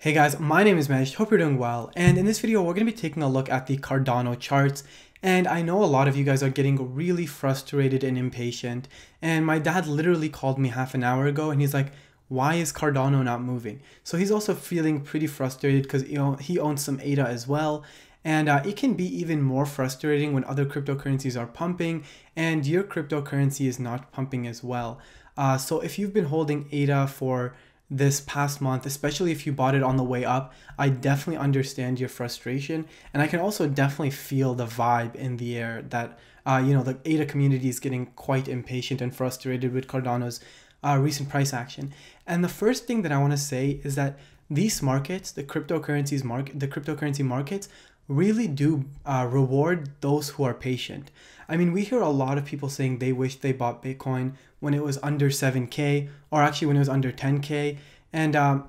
Hey guys, my name is Mesh, hope you're doing well, and in this video we're going to be taking a look at the Cardano charts, and I know a lot of you guys are getting really frustrated and impatient, and my dad literally called me half an hour ago and he's like, why is Cardano not moving? So he's also feeling pretty frustrated because you know he owns some ADA as well, and uh, it can be even more frustrating when other cryptocurrencies are pumping and your cryptocurrency is not pumping as well. Uh, so if you've been holding ADA for this past month, especially if you bought it on the way up, I definitely understand your frustration. And I can also definitely feel the vibe in the air that, uh, you know, the ADA community is getting quite impatient and frustrated with Cardano's uh, recent price action. And the first thing that I want to say is that these markets, the cryptocurrencies market, the cryptocurrency markets really do uh, reward those who are patient. I mean, we hear a lot of people saying they wish they bought Bitcoin when it was under 7K or actually when it was under 10K. And um,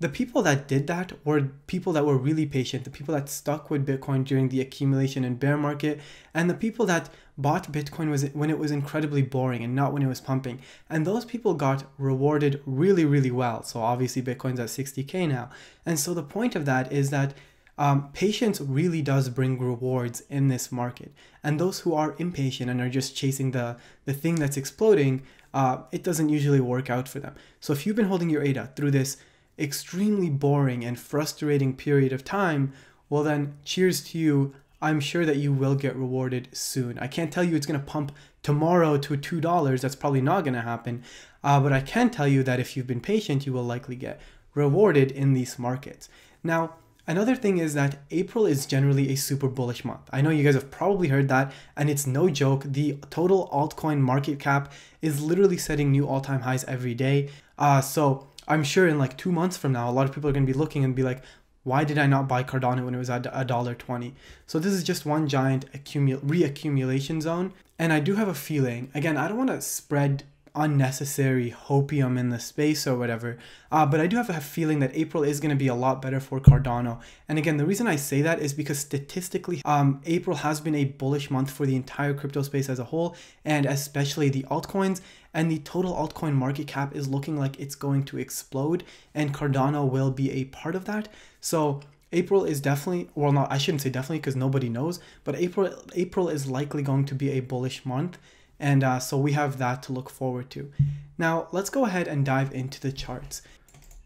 the people that did that were people that were really patient, the people that stuck with Bitcoin during the accumulation and bear market, and the people that bought Bitcoin was when it was incredibly boring and not when it was pumping. And those people got rewarded really, really well. So obviously Bitcoin's at 60K now. And so the point of that is that um, patience really does bring rewards in this market. And those who are impatient and are just chasing the, the thing that's exploding, uh, it doesn't usually work out for them. So if you've been holding your ADA through this extremely boring and frustrating period of time, well then, cheers to you. I'm sure that you will get rewarded soon. I can't tell you it's going to pump tomorrow to $2. That's probably not going to happen. Uh, but I can tell you that if you've been patient, you will likely get rewarded in these markets. Now, Another thing is that April is generally a super bullish month. I know you guys have probably heard that, and it's no joke. The total altcoin market cap is literally setting new all time highs every day. Uh, so I'm sure in like two months from now, a lot of people are going to be looking and be like, why did I not buy Cardano when it was at $1.20? So this is just one giant accumul- reaccumulation zone. And I do have a feeling, again, I don't want to spread unnecessary hopium in the space or whatever. Uh, but I do have a feeling that April is going to be a lot better for Cardano. And again, the reason I say that is because statistically, um, April has been a bullish month for the entire crypto space as a whole, and especially the altcoins. And the total altcoin market cap is looking like it's going to explode, and Cardano will be a part of that. So April is definitely, well, not I shouldn't say definitely because nobody knows, but April April is likely going to be a bullish month. And uh, so we have that to look forward to. Now let's go ahead and dive into the charts.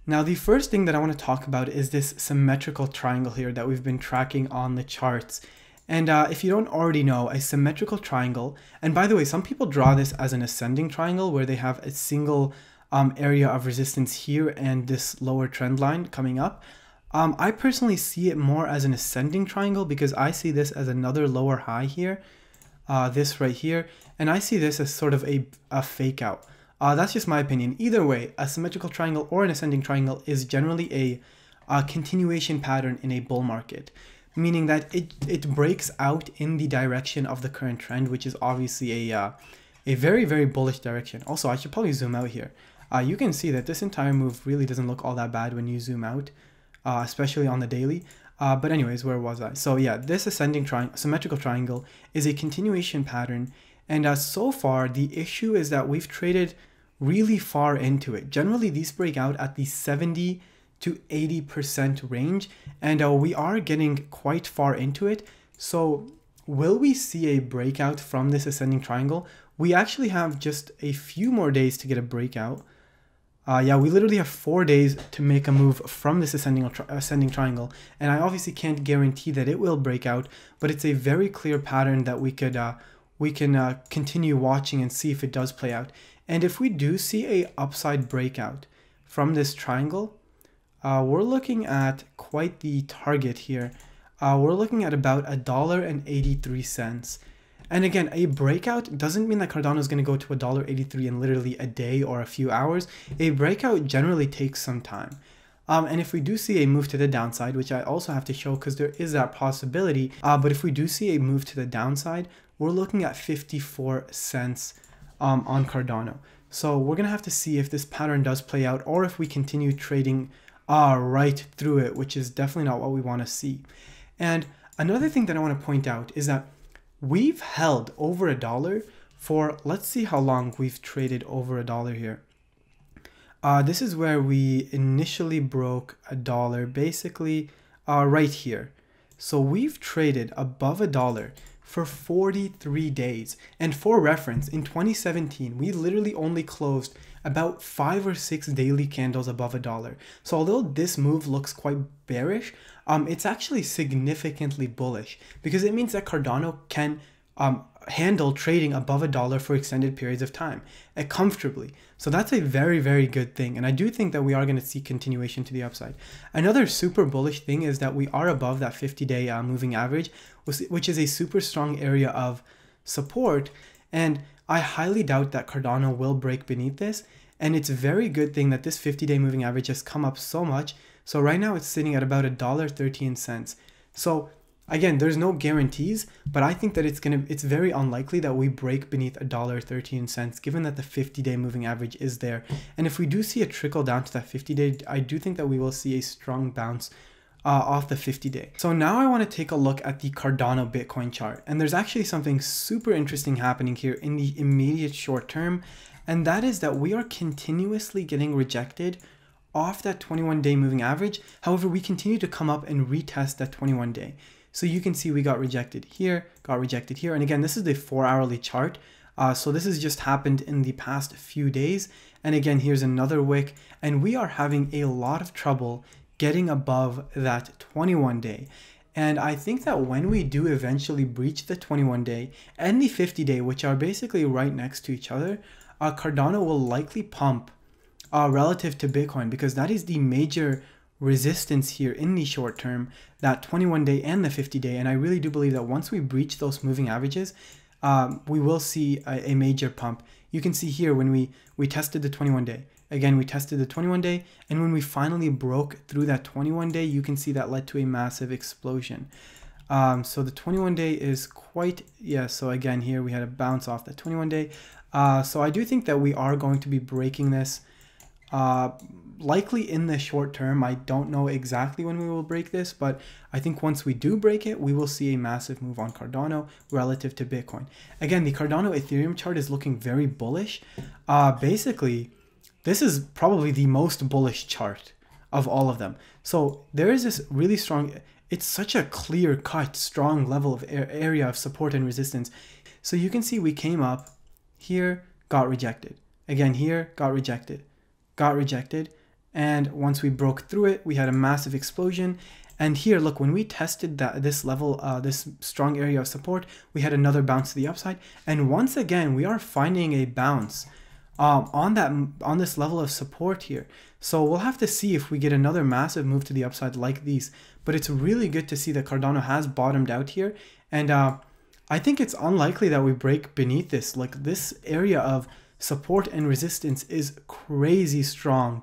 Now the first thing that I want to talk about is this symmetrical triangle here that we've been tracking on the charts. And uh, if you don't already know, a symmetrical triangle, and by the way, some people draw this as an ascending triangle where they have a single um, area of resistance here and this lower trend line coming up. Um, I personally see it more as an ascending triangle because I see this as another lower high here uh, this right here, and I see this as sort of a, a fake out. Uh, that's just my opinion. Either way, a symmetrical triangle or an ascending triangle is generally a, a continuation pattern in a bull market, meaning that it, it breaks out in the direction of the current trend, which is obviously a, uh, a very, very bullish direction. Also, I should probably zoom out here. Uh, you can see that this entire move really doesn't look all that bad when you zoom out, uh, especially on the daily. Uh, but anyways, where was I? So yeah, this ascending tri symmetrical triangle is a continuation pattern. And uh, so far, the issue is that we've traded really far into it. Generally, these break out at the 70 to 80% range. And uh, we are getting quite far into it. So will we see a breakout from this ascending triangle? We actually have just a few more days to get a breakout. Uh, yeah, we literally have four days to make a move from this ascending, tri ascending triangle, and I obviously can't guarantee that it will break out, but it's a very clear pattern that we could uh, we can uh, continue watching and see if it does play out. And if we do see a upside breakout from this triangle, uh, we're looking at quite the target here. Uh, we're looking at about a dollar and eighty three cents. And again, a breakout doesn't mean that Cardano is going to go to $1.83 in literally a day or a few hours. A breakout generally takes some time. Um, and if we do see a move to the downside, which I also have to show because there is that possibility, uh, but if we do see a move to the downside, we're looking at 54 cents um, on Cardano. So we're going to have to see if this pattern does play out or if we continue trading uh, right through it, which is definitely not what we want to see. And another thing that I want to point out is that We've held over a dollar for, let's see how long we've traded over a dollar here. Uh, this is where we initially broke a dollar, basically uh, right here. So we've traded above a dollar for 43 days. And for reference, in 2017, we literally only closed about five or six daily candles above a dollar. So although this move looks quite bearish, um, it's actually significantly bullish because it means that Cardano can um, handle trading above a dollar for extended periods of time uh, comfortably. So that's a very, very good thing. And I do think that we are going to see continuation to the upside. Another super bullish thing is that we are above that 50 day uh, moving average, which is a super strong area of support. And I highly doubt that Cardano will break beneath this. And it's a very good thing that this 50 day moving average has come up so much so right now it's sitting at about $1.13. So again, there's no guarantees, but I think that it's going to it's very unlikely that we break beneath $1.13 given that the 50-day moving average is there. And if we do see a trickle down to that 50-day, I do think that we will see a strong bounce uh, off the 50 day. So now I want to take a look at the Cardano Bitcoin chart. And there's actually something super interesting happening here in the immediate short term. And that is that we are continuously getting rejected off that 21 day moving average. However, we continue to come up and retest that 21 day. So you can see we got rejected here, got rejected here. And again, this is the four hourly chart. Uh, so this has just happened in the past few days. And again, here's another wick. And we are having a lot of trouble getting above that 21 day. And I think that when we do eventually breach the 21 day and the 50 day, which are basically right next to each other, uh, Cardano will likely pump uh, relative to Bitcoin because that is the major resistance here in the short term, that 21 day and the 50 day. And I really do believe that once we breach those moving averages, um, we will see a, a, major pump. You can see here when we, we tested the 21 day. Again, we tested the 21 day, and when we finally broke through that 21 day, you can see that led to a massive explosion. Um, so the 21 day is quite, yeah, so again, here we had a bounce off the 21 day. Uh, so I do think that we are going to be breaking this. Uh, likely in the short term, I don't know exactly when we will break this, but I think once we do break it, we will see a massive move on Cardano relative to Bitcoin. Again, the Cardano Ethereum chart is looking very bullish. Uh, basically, this is probably the most bullish chart of all of them. So there is this really strong, it's such a clear cut, strong level of area of support and resistance. So you can see we came up here, got rejected. Again, here, got rejected got rejected. And once we broke through it, we had a massive explosion. And here, look, when we tested that this level, uh, this strong area of support, we had another bounce to the upside. And once again, we are finding a bounce um, on that on this level of support here. So we'll have to see if we get another massive move to the upside like these. But it's really good to see that Cardano has bottomed out here. And uh, I think it's unlikely that we break beneath this. Like this area of support and resistance is crazy strong.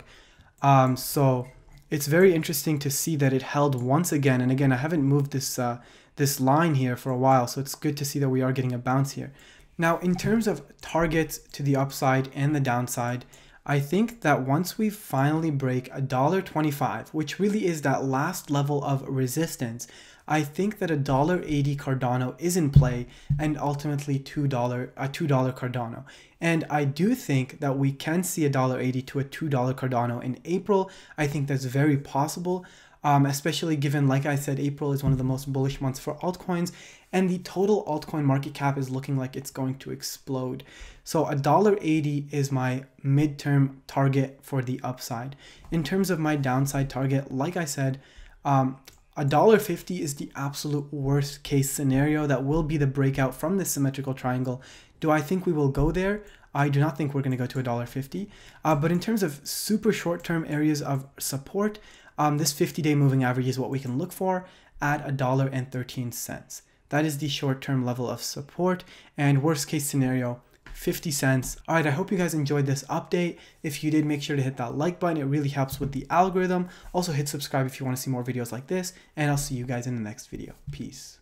Um, so it's very interesting to see that it held once again. And again, I haven't moved this uh, this line here for a while, so it's good to see that we are getting a bounce here. Now, in terms of targets to the upside and the downside, I think that once we finally break $1.25, which really is that last level of resistance, I think that a $1.80 Cardano is in play and ultimately $2 a $2 Cardano. And I do think that we can see a $1.80 to a $2 Cardano in April. I think that's very possible. Um, especially given, like I said, April is one of the most bullish months for altcoins, and the total altcoin market cap is looking like it's going to explode. So a $1.80 is my midterm target for the upside. In terms of my downside target, like I said, um, $1.50 is the absolute worst case scenario that will be the breakout from this symmetrical triangle. Do I think we will go there? I do not think we're going to go to $1.50. Uh, but in terms of super short-term areas of support, um, this 50-day moving average is what we can look for at $1.13. That is the short-term level of support and worst case scenario, 50 cents. All right, I hope you guys enjoyed this update. If you did, make sure to hit that like button. It really helps with the algorithm. Also hit subscribe if you want to see more videos like this, and I'll see you guys in the next video. Peace.